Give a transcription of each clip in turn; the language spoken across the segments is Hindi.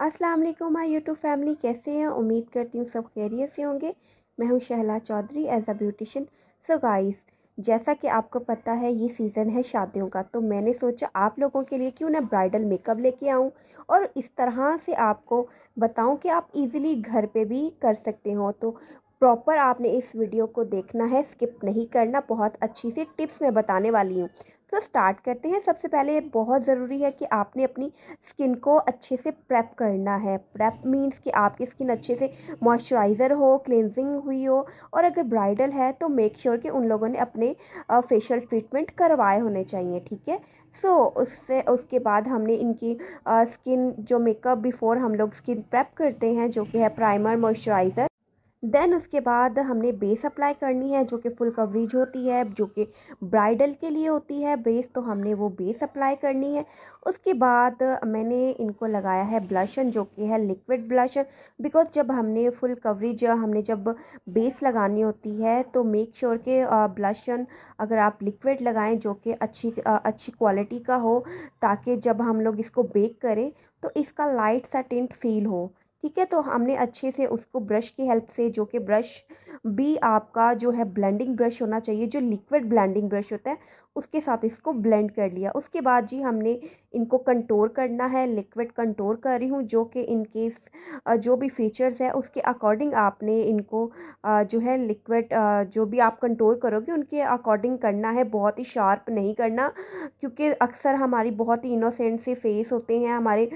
अस्सलाम वालेकुम माय यूट्यूब फैमिली कैसे हैं उम्मीद करती हूँ सब खैरियत से होंगे मैं हूँ Shahla Chaudhary as a beautician so guys जैसा कि आपको पता है ये सीज़न है शादियों का तो मैंने सोचा आप लोगों के लिए क्यों ना ब्राइडल मेकअप लेके आऊँ और इस तरह से आपको बताऊँ कि आप इज़िली घर पर भी कर सकते हो तो प्रॉपर आपने इस वीडियो को देखना है स्किप नहीं करना बहुत अच्छी सी टिप्स मैं बताने वाली हूँ तो स्टार्ट करते हैं सबसे पहले बहुत ज़रूरी है कि आपने अपनी स्किन को अच्छे से प्रेप करना है प्रेप मीन्स कि आपकी स्किन अच्छे से मॉइस्चराइज़र हो क्लिनजिंग हुई हो और अगर ब्राइडल है तो मेक श्योर sure कि उन लोगों ने अपने फेशियल ट्रीटमेंट करवाए होने चाहिए ठीक है सो so, उससे उसके बाद हमने इनकी स्किन जो मेकअप बिफ़ोर हम लोग स्किन प्रेप करते हैं जो कि है प्राइमर मॉइस्चराइज़र देन उसके बाद हमने बेस अप्लाई करनी है जो कि फुल कवरेज होती है जो कि ब्राइडल के लिए होती है बेस तो हमने वो बेस अप्लाई करनी है उसके बाद मैंने इनको लगाया है ब्लशन जो कि है लिक्विड ब्लशन बिकॉज जब हमने फुल कवरेज हमने जब बेस लगानी होती है तो मेक श्योर के ब्लशन अगर आप लिक्विड लगाएं जो कि अच्छी अच्छी क्वालिटी का हो ताकि जब हम लोग इसको बेक करें तो इसका लाइट सा टेंट फील हो ठीक है तो हमने अच्छे से उसको ब्रश की हेल्प से जो कि ब्रश भी आपका जो है ब्लेंडिंग ब्रश होना चाहिए जो लिक्विड ब्लेंडिंग ब्रश होता है उसके साथ इसको ब्लेंड कर लिया उसके बाद जी हमने इनको कंटोर करना है लिक्विड कंटोर कर रही हूँ जो कि इनकेस जो भी फीचर्स है उसके अकॉर्डिंग आपने इनको जो है लिक्विड जो भी आप कंटोर करोगे उनके अकॉर्डिंग करना है बहुत ही शार्प नहीं करना क्योंकि अक्सर हमारी बहुत ही इनोसेंट से फेस होते हैं हमारे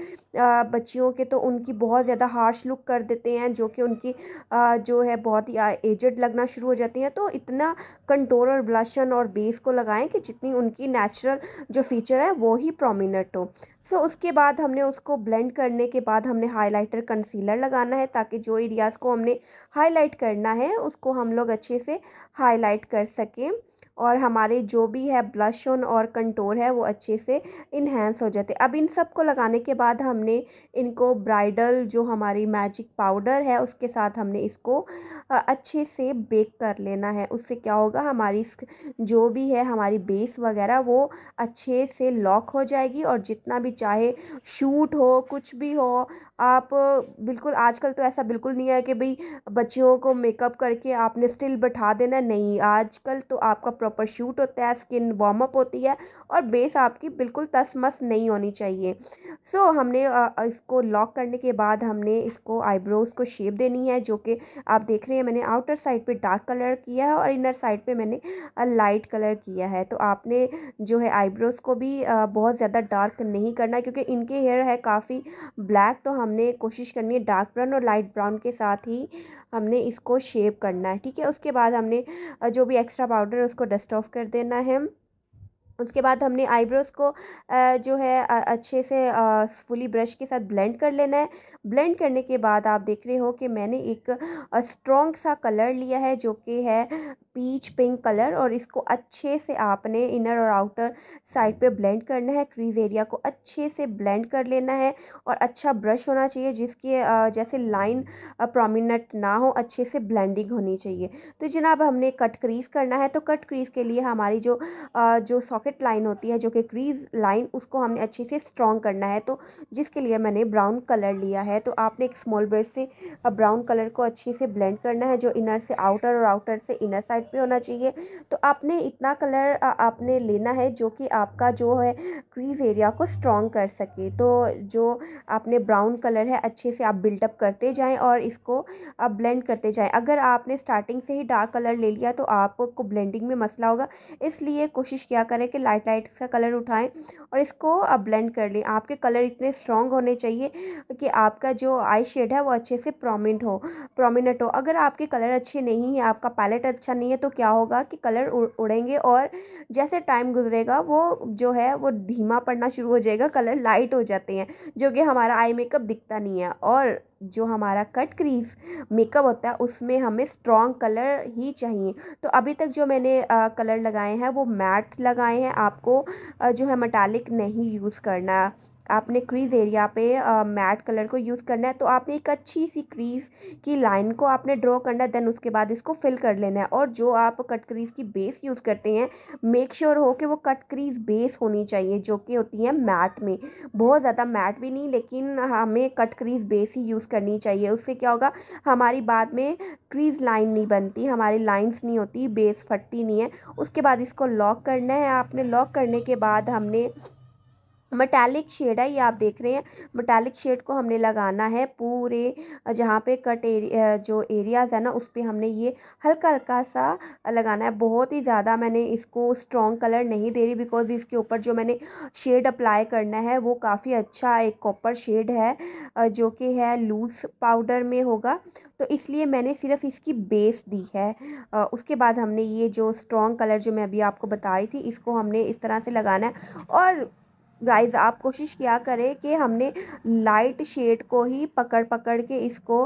बच्चियों के तो उनकी बहुत ज़्यादा हार्श लुक कर देते हैं जो कि उनकी आ, जो है बहुत ही एजड लगना शुरू हो जाती हैं तो इतना कंटोर और ब्लशन और बेस को लगाएं कि जितनी उनकी नेचुरल जो फीचर है वो ही प्रोमिनेंट हो सो so, उसके बाद हमने उसको ब्लेंड करने के बाद हमने हाइलाइटर कंसीलर लगाना है ताकि जो एरियाज़ को हमने हाईलाइट करना है उसको हम लोग अच्छे से हाईलाइट कर सकें और हमारे जो भी है ब्लश ऑन और कंटोर है वो अच्छे से इन्हेंस हो जाते अब इन सब को लगाने के बाद हमने इनको ब्राइडल जो हमारी मैजिक पाउडर है उसके साथ हमने इसको अच्छे से बेक कर लेना है उससे क्या होगा हमारी जो भी है हमारी बेस वगैरह वो अच्छे से लॉक हो जाएगी और जितना भी चाहे शूट हो कुछ भी हो आप बिल्कुल आजकल तो ऐसा बिल्कुल नहीं है कि भाई बच्चियों को मेकअप करके आपने स्टिल बैठा देना नहीं आजकल तो आपका प्रॉपर शूट होता है स्किन वार्म अप होती है और बेस आपकी बिल्कुल मस नहीं होनी चाहिए सो so, हमने इसको लॉक करने के बाद हमने इसको आईब्रोज़ को शेप देनी है जो कि आप देख रहे हैं मैंने आउटर साइड पे डार्क कलर किया है और इनर साइड पे मैंने लाइट कलर किया है तो आपने जो है आईब्रोज़ को भी बहुत ज़्यादा डार्क नहीं करना क्योंकि इनके हेयर है काफ़ी ब्लैक तो हमने कोशिश करनी है डार्क ब्राउन और लाइट ब्राउन के साथ ही हमने इसको शेप करना है ठीक है उसके बाद हमने जो भी एक्स्ट्रा पाउडर है उसको डस्ट ऑफ कर देना है उसके बाद हमने आईब्रोज़ को जो है अच्छे से फुली ब्रश के साथ ब्लेंड कर लेना है ब्लेंड करने के बाद आप देख रहे हो कि मैंने एक स्ट्रॉन्ग सा कलर लिया है जो कि है पीच पिंक कलर और इसको अच्छे से आपने इनर और आउटर साइड पे ब्लेंड करना है क्रीज एरिया को अच्छे से ब्लेंड कर लेना है और अच्छा ब्रश होना चाहिए जिसके जैसे लाइन प्रोमिनेंट ना हो अच्छे से ब्लेंडिंग होनी चाहिए तो जनाब हमने कट क्रीज करना है तो कट क्रीज के लिए हमारी जो जो सॉकेट ऑपोजिट लाइन होती है जो कि क्रीज लाइन उसको हमने अच्छे से स्ट्रॉन्ग करना है तो जिसके लिए मैंने ब्राउन कलर लिया है तो आपने एक स्मॉल ब्रश से ब्राउन कलर को अच्छे से ब्लेंड करना है जो इनर से आउटर और आउटर से इनर साइड पे होना चाहिए तो आपने इतना कलर आपने लेना है जो कि आपका जो है क्रीज एरिया को स्ट्रॉन्ग कर सके तो जो आपने ब्राउन कलर है अच्छे से आप बिल्टअप करते जाएँ और इसको आप ब्लेंड करते जाएँ अगर आपने स्टार्टिंग से ही डार्क कलर ले लिया तो आपको ब्लेंडिंग में मसला होगा इसलिए कोशिश किया करें करके लाइट लाइट सा कलर उठाएं और इसको आप ब्लेंड कर लें आपके कलर इतने स्ट्रॉन्ग होने चाहिए कि आपका जो आई शेड है वो अच्छे से प्रोमिनेंट हो प्रोमिनेंट हो अगर आपके कलर अच्छे नहीं है आपका पैलेट अच्छा नहीं है तो क्या होगा कि कलर उड़ेंगे और जैसे टाइम गुजरेगा वो जो है वो धीमा पड़ना शुरू हो जाएगा कलर लाइट हो जाते हैं जो कि हमारा आई मेकअप दिखता नहीं है और जो हमारा कट क्रीज मेकअप होता है उसमें हमें स्ट्रॉन्ग कलर ही चाहिए तो अभी तक जो मैंने आ, कलर लगाए हैं वो मैट लगाए हैं आपको आ, जो है मटालिक नहीं यूज़ करना आपने क्रीज़ एरिया पे मैट कलर को यूज़ करना है तो आपने एक अच्छी सी क्रीज़ की लाइन को आपने ड्रॉ करना है देन उसके बाद इसको फिल कर लेना है और जो आप कट क्रीज़ की बेस यूज़ करते हैं मेक श्योर sure हो कि वो कट क्रीज़ बेस होनी चाहिए जो कि होती है मैट में बहुत ज़्यादा मैट भी नहीं लेकिन हमें कट क्रीज़ बेस ही यूज़ करनी चाहिए उससे क्या होगा हमारी बाद में क्रीज़ लाइन नहीं बनती हमारी लाइन्स नहीं होती बेस फटती नहीं है उसके बाद इसको लॉक करना है आपने लॉक करने के बाद हमने मटैलिक शेड है ये आप देख रहे हैं मटैलिक शेड को हमने लगाना है पूरे जहाँ पे कट एरिया जो एरियाज़ है ना उस पर हमने ये हल्का हल्का सा लगाना है बहुत ही ज़्यादा मैंने इसको स्ट्रॉन्ग कलर नहीं दे रही बिकॉज इसके ऊपर जो मैंने शेड अप्लाई करना है वो काफ़ी अच्छा एक कॉपर शेड है जो कि है लूज़ पाउडर में होगा तो इसलिए मैंने सिर्फ इसकी बेस दी है उसके बाद हमने ये जो स्ट्रॉन्ग कलर जो मैं अभी आपको बता रही थी इसको हमने इस तरह से लगाना है और गाइज आप कोशिश किया करें कि हमने लाइट शेड को ही पकड़ पकड़ के इसको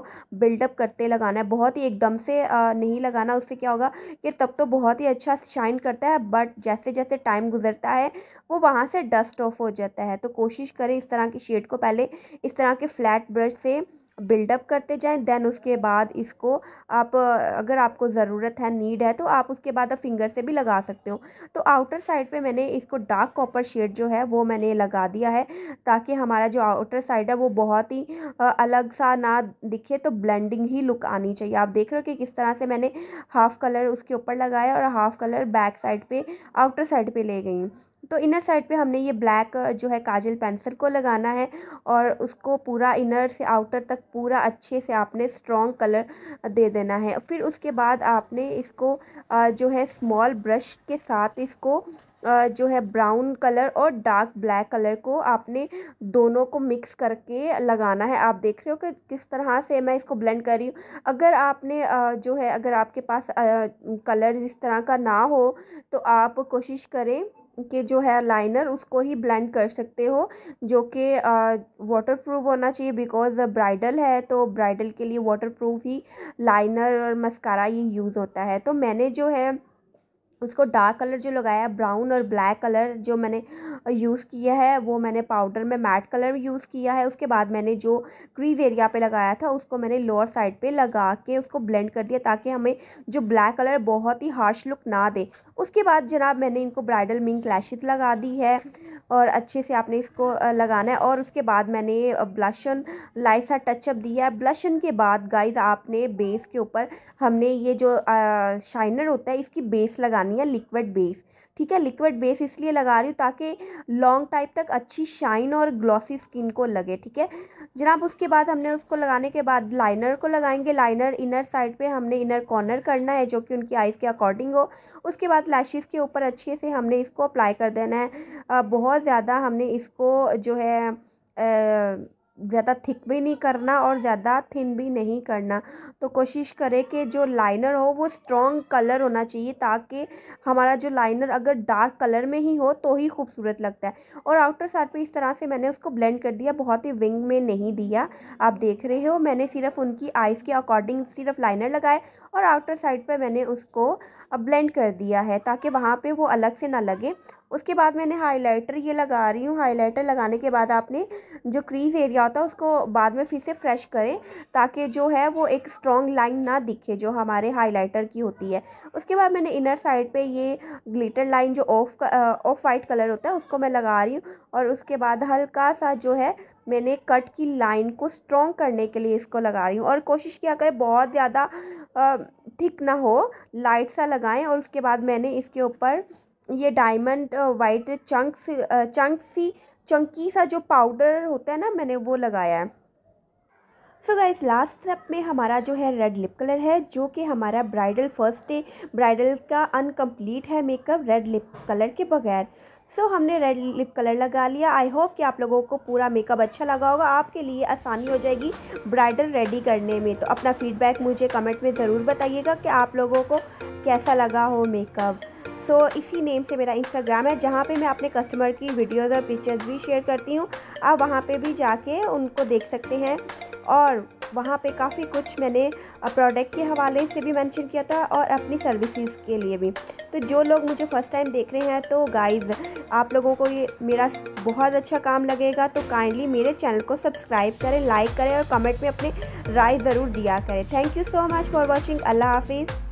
बिल्डअप करते लगाना है बहुत ही एकदम से नहीं लगाना उससे क्या होगा कि तब तो बहुत ही अच्छा शाइन करता है बट जैसे जैसे टाइम गुजरता है वो वहाँ से डस्ट ऑफ हो जाता है तो कोशिश करें इस तरह की शेड को पहले इस तरह के फ्लैट ब्रश से बिल्डअप करते जाएं देन उसके बाद इसको आप अगर आपको ज़रूरत है नीड है तो आप उसके बाद आप फिंगर से भी लगा सकते हो तो आउटर साइड पे मैंने इसको डार्क कॉपर शेड जो है वो मैंने लगा दिया है ताकि हमारा जो आउटर साइड है वो बहुत ही अलग सा ना दिखे तो ब्लेंडिंग ही लुक आनी चाहिए आप देख रहे हो कि किस तरह से मैंने हाफ़ कलर उसके ऊपर लगाया और हाफ़ कलर बैक साइड पर आउटर साइड पर ले गई तो इनर साइड पे हमने ये ब्लैक जो है काजल पेंसिल को लगाना है और उसको पूरा इनर से आउटर तक पूरा अच्छे से आपने स्ट्रॉन्ग कलर दे देना है फिर उसके बाद आपने इसको जो है स्मॉल ब्रश के साथ इसको जो है ब्राउन कलर और डार्क ब्लैक कलर को आपने दोनों को मिक्स करके लगाना है आप देख रहे हो कि किस तरह से मैं इसको ब्लेंड कर रही हूँ अगर आपने जो है अगर आपके पास कलर इस तरह का ना हो तो आप कोशिश करें के जो है लाइनर उसको ही ब्लेंड कर सकते हो जो कि वाटर प्रूफ होना चाहिए बिकॉज ब्राइडल है तो ब्राइडल के लिए वाटर प्रूफ ही लाइनर और मस्कारा ये यूज़ होता है तो मैंने जो है उसको डार्क कलर जो लगाया ब्राउन और ब्लैक कलर जो मैंने यूज़ किया है वो मैंने पाउडर में मैट कलर यूज़ किया है उसके बाद मैंने जो क्रीज़ एरिया पे लगाया था उसको मैंने लोअर साइड पे लगा के उसको ब्लेंड कर दिया ताकि हमें जो ब्लैक कलर बहुत ही हार्श लुक ना दे उसके बाद जनाब मैंने इनको ब्राइडल मिंक लैशेस लगा दी है और अच्छे से आपने इसको लगाना है और उसके बाद मैंने ब्लशन लाइट सा टचअप दिया है ब्लशन के बाद गाइज आपने बेस के ऊपर हमने ये जो शाइनर होता है इसकी बेस लगानी है लिक्विड बेस ठीक है लिक्विड बेस इसलिए लगा रही हूँ ताकि लॉन्ग टाइप तक अच्छी शाइन और ग्लॉसी स्किन को लगे ठीक है जनाब उसके बाद हमने उसको लगाने के बाद लाइनर को लगाएंगे लाइनर इनर साइड पे हमने इनर कॉर्नर करना है जो कि उनकी आइज़ के अकॉर्डिंग हो उसके बाद लैशेस के ऊपर अच्छे से हमने इसको अप्लाई कर देना है बहुत ज़्यादा हमने इसको जो है आ, ज़्यादा थिक भी नहीं करना और ज़्यादा थिन भी नहीं करना तो कोशिश करें कि जो लाइनर हो वो स्ट्रॉन्ग कलर होना चाहिए ताकि हमारा जो लाइनर अगर डार्क कलर में ही हो तो ही खूबसूरत लगता है और आउटर साइड पे इस तरह से मैंने उसको ब्लेंड कर दिया बहुत ही विंग में नहीं दिया आप देख रहे हो मैंने सिर्फ उनकी आइज़ के अकॉर्डिंग सिर्फ लाइनर लगाए और आउटर साइड पर मैंने उसको ब्लेंड कर दिया है ताकि वहाँ पर वो अलग से ना लगे उसके बाद मैंने हाईलाइटर ये लगा रही हूँ हाईलाइटर लगाने के बाद आपने जो क्रीज़ एरिया होता है उसको बाद में फिर से फ्रेश करें ताकि जो है वो एक स्ट्रॉन्ग लाइन ना दिखे जो हमारे हाइलाइटर की होती है उसके बाद मैंने इनर साइड पे ये ग्लिटर लाइन जो ऑफ ऑफ वाइट कलर होता है उसको मैं लगा रही हूँ और उसके बाद हल्का सा जो है मैंने कट की लाइन को स्ट्रॉन्ग करने के लिए इसको लगा रही हूँ और कोशिश किया करें बहुत ज़्यादा थिक ना हो लाइट सा लगाएं और उसके बाद मैंने इसके ऊपर ये डायमंड वाइट चंक्स चंक्स सी चंकी सा जो पाउडर होता है ना मैंने वो लगाया है सो इस लास्ट स्टेप में हमारा जो है रेड लिप कलर है जो कि हमारा ब्राइडल फर्स्ट डे ब्राइडल का अनकम्प्लीट है मेकअप रेड लिप कलर के बगैर सो so, हमने रेड लिप कलर लगा लिया आई होप कि आप लोगों को पूरा मेकअप अच्छा लगा होगा आपके लिए आसानी हो जाएगी ब्राइडल रेडी करने में तो अपना फीडबैक मुझे कमेंट में ज़रूर बताइएगा कि आप लोगों को कैसा लगा हो मेकअप सो so, इसी नेम से मेरा इंस्टाग्राम है जहाँ पे मैं अपने कस्टमर की वीडियोस और पिक्चर्स भी शेयर करती हूँ आप वहाँ पे भी जाके उनको देख सकते हैं और वहाँ पे काफ़ी कुछ मैंने प्रोडक्ट के हवाले से भी मेंशन किया था और अपनी सर्विसेज के लिए भी तो जो लोग मुझे फ़र्स्ट टाइम देख रहे हैं तो गाइज़ आप लोगों को ये मेरा बहुत अच्छा काम लगेगा तो काइंडली मेरे चैनल को सब्सक्राइब करें लाइक करें और कमेंट में अपने राय ज़रूर दिया करें thank you so much for watching अल्लाह हाफिज़